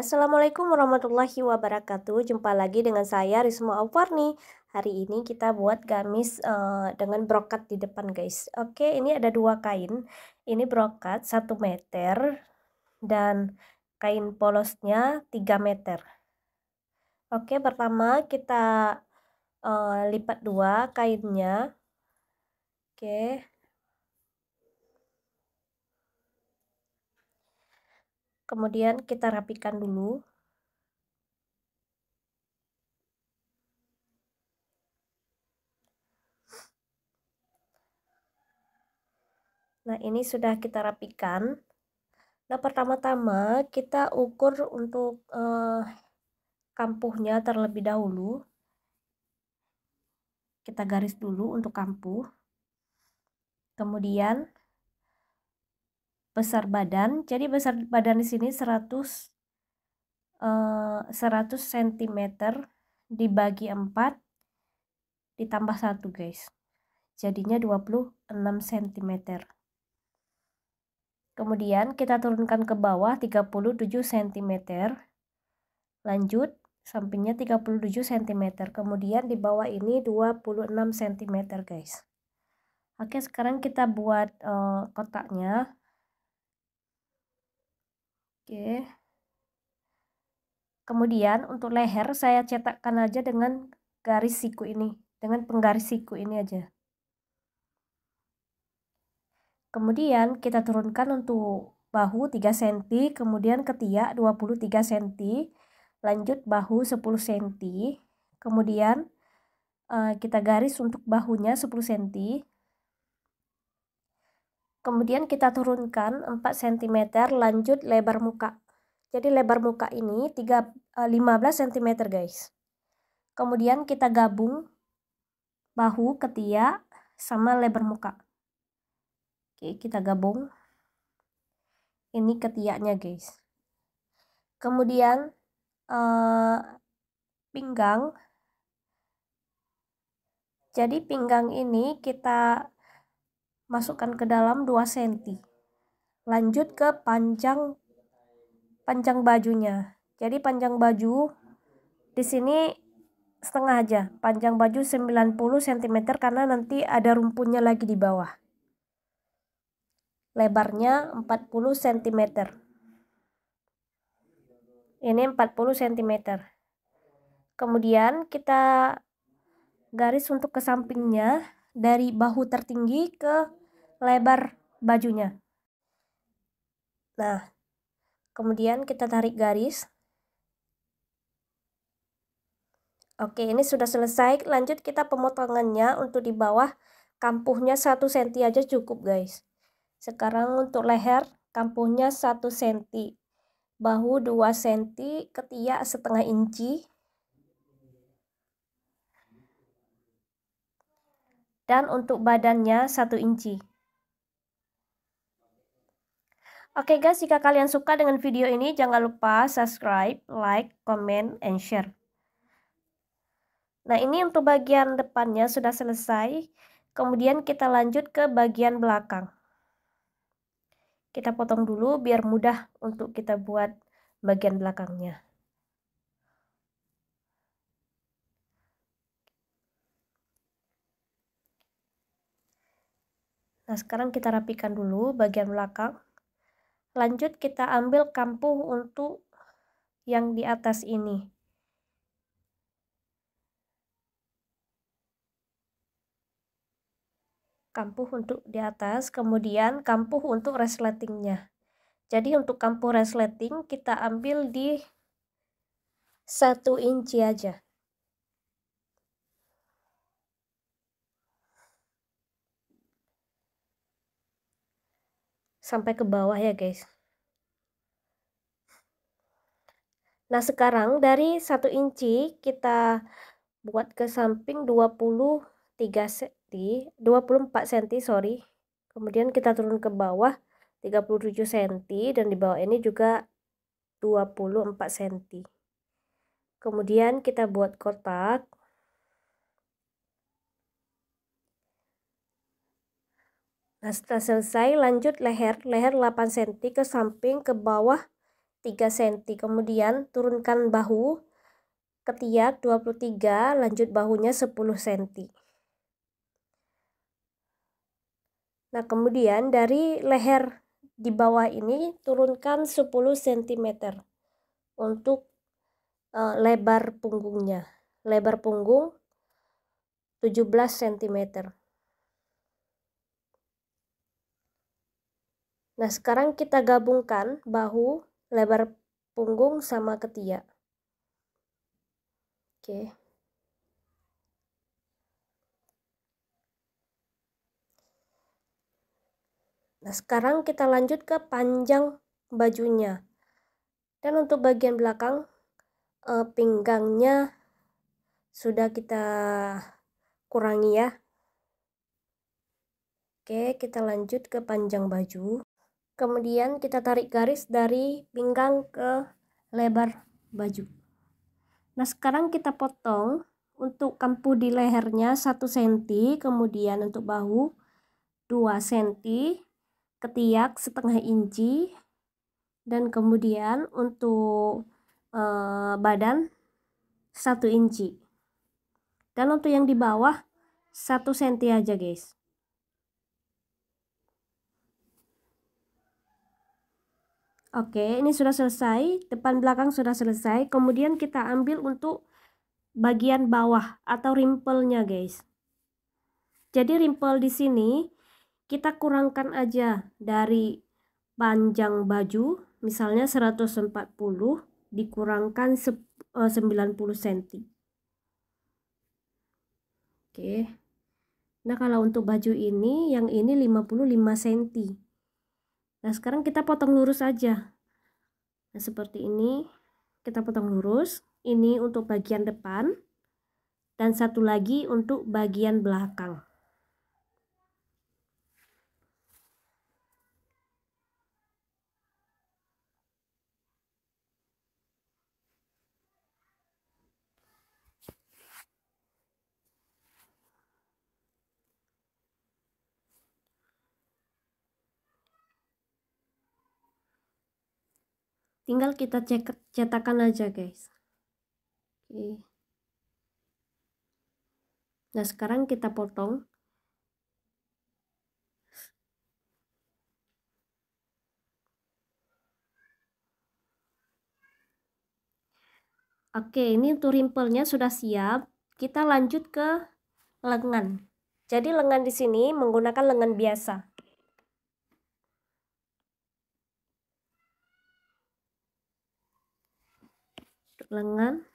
Assalamualaikum warahmatullahi wabarakatuh. Jumpa lagi dengan saya Risma Alfarni. Hari ini kita buat gamis uh, dengan brokat di depan guys. Oke, ini ada dua kain. Ini brokat 1 meter dan kain polosnya 3 meter. Oke, pertama kita uh, lipat dua kainnya. Oke. kemudian kita rapikan dulu Nah, ini sudah kita rapikan. Nah, pertama-tama kita ukur untuk eh, kampuhnya terlebih dahulu. Kita garis dulu untuk kampuh. Kemudian besar badan. Jadi besar badan di sini 100 100 cm dibagi 4 ditambah 1 guys. Jadinya 26 cm. Kemudian kita turunkan ke bawah 37 cm. Lanjut sampingnya 37 cm. Kemudian di bawah ini 26 cm guys. Oke sekarang kita buat uh, kotaknya. Oke. Kemudian untuk leher saya cetakkan aja dengan garis siku ini, dengan penggaris siku ini aja. Kemudian kita turunkan untuk bahu 3 cm, kemudian ketiak 23 cm, lanjut bahu 10 cm, kemudian eh, kita garis untuk bahunya 10 cm, Kemudian kita turunkan 4 cm lanjut lebar muka. Jadi lebar muka ini 3, 15 cm guys. Kemudian kita gabung bahu ketiak sama lebar muka. Oke, kita gabung. Ini ketiaknya guys. Kemudian eh, pinggang. Jadi pinggang ini kita masukkan ke dalam 2 cm lanjut ke panjang panjang bajunya jadi panjang baju di sini setengah aja panjang baju 90 cm karena nanti ada rumpunnya lagi di bawah lebarnya 40 cm ini 40 cm kemudian kita garis untuk ke sampingnya dari bahu tertinggi ke lebar bajunya. Nah, kemudian kita tarik garis. Oke, ini sudah selesai. Lanjut kita pemotongannya untuk di bawah kampuhnya 1 cm aja cukup guys. Sekarang untuk leher kampuhnya 1 cm. Bahu 2 cm, ketiak setengah inci. Dan untuk badannya 1 inci. Oke okay guys, jika kalian suka dengan video ini, jangan lupa subscribe, like, comment, and share. Nah, ini untuk bagian depannya sudah selesai. Kemudian kita lanjut ke bagian belakang. Kita potong dulu biar mudah untuk kita buat bagian belakangnya. Nah, sekarang kita rapikan dulu bagian belakang. Lanjut kita ambil kampuh untuk yang di atas ini. Kampuh untuk di atas, kemudian kampuh untuk resletingnya. Jadi untuk kampuh resleting kita ambil di satu inci aja. sampai ke bawah ya guys nah sekarang dari satu inci kita buat ke samping 23 cm 24 cm sorry kemudian kita turun ke bawah 37 cm dan di bawah ini juga 24 cm kemudian kita buat kotak Nah setelah selesai lanjut leher, leher 8 cm ke samping ke bawah 3 cm. Kemudian turunkan bahu ketiak 23, lanjut bahunya 10 cm. Nah kemudian dari leher di bawah ini turunkan 10 cm untuk e, lebar punggungnya. Lebar punggung 17 cm. Nah, sekarang kita gabungkan bahu, lebar punggung sama ketiak. Oke. Nah, sekarang kita lanjut ke panjang bajunya. Dan untuk bagian belakang eh, pinggangnya sudah kita kurangi ya. Oke, kita lanjut ke panjang baju kemudian kita tarik garis dari pinggang ke lebar baju nah sekarang kita potong untuk kampuh di lehernya 1 cm kemudian untuk bahu 2 cm ketiak setengah inci dan kemudian untuk e, badan 1 inci dan untuk yang di bawah 1 cm aja guys Oke, ini sudah selesai, depan belakang sudah selesai. Kemudian kita ambil untuk bagian bawah atau rimpelnya, guys. Jadi rimpel di sini kita kurangkan aja dari panjang baju, misalnya 140 dikurangkan 90 cm. Eh, Oke. Nah, kalau untuk baju ini, yang ini 55 cm. Nah, sekarang kita potong lurus aja. Nah, seperti ini. Kita potong lurus. Ini untuk bagian depan. Dan satu lagi untuk bagian belakang. tinggal kita cek cetakan aja guys oke nah sekarang kita potong Oke, ini untuk rimpelnya sudah siap. Kita lanjut ke lengan. Jadi lengan di sini menggunakan lengan biasa. lengan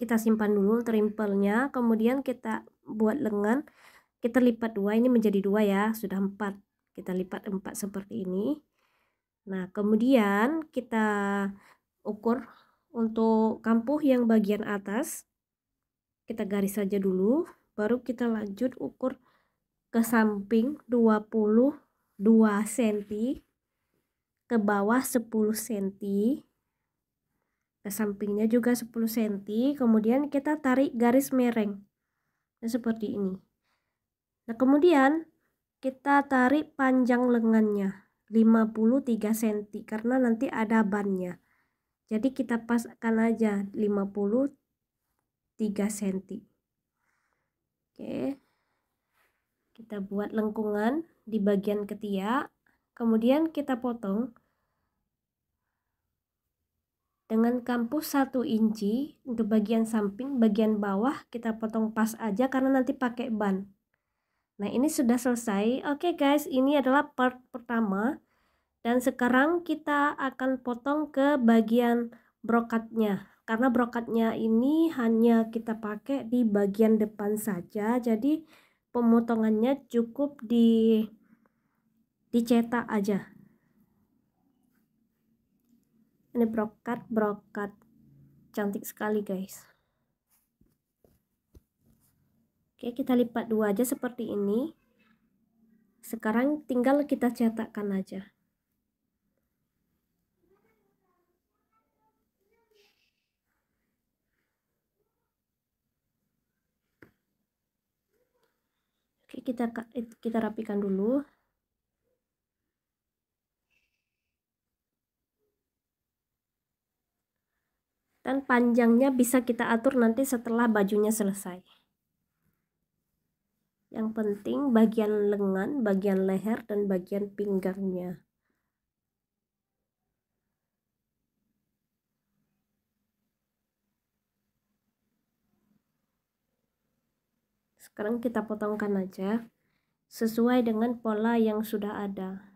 kita simpan dulu trimpelnya kemudian kita buat lengan kita lipat dua ini menjadi dua ya sudah empat kita lipat empat seperti ini nah kemudian kita ukur untuk kampuh yang bagian atas kita garis saja dulu baru kita lanjut ukur ke samping 22 cm ke bawah 10 cm ke sampingnya juga 10 cm kemudian kita tarik garis mereng nah, seperti ini nah kemudian kita tarik panjang lengannya 53 cm karena nanti ada bannya jadi kita pasakan aja 53 cm oke kita buat lengkungan di bagian ketiak kemudian kita potong dengan kampus satu inci untuk bagian samping, bagian bawah kita potong pas aja karena nanti pakai ban. Nah, ini sudah selesai. Oke okay guys, ini adalah part pertama. Dan sekarang kita akan potong ke bagian brokatnya. Karena brokatnya ini hanya kita pakai di bagian depan saja. Jadi pemotongannya cukup di dicetak aja ini brokat brokat cantik sekali guys oke kita lipat dua aja seperti ini sekarang tinggal kita cetakkan aja Oke, kita kita rapikan dulu. panjangnya bisa kita atur nanti setelah bajunya selesai yang penting bagian lengan bagian leher dan bagian pinggangnya sekarang kita potongkan aja sesuai dengan pola yang sudah ada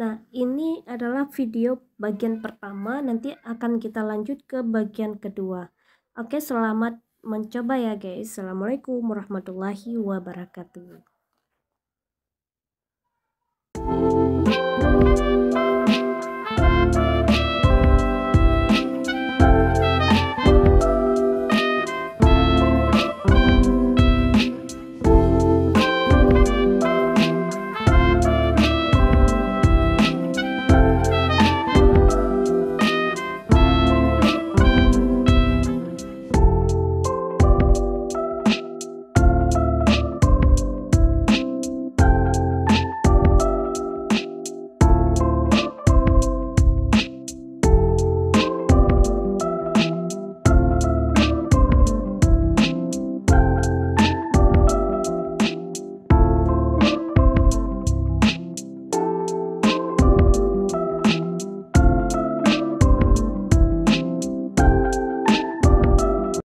Nah, ini adalah video bagian pertama, nanti akan kita lanjut ke bagian kedua. Oke, selamat mencoba ya guys. Assalamualaikum warahmatullahi wabarakatuh.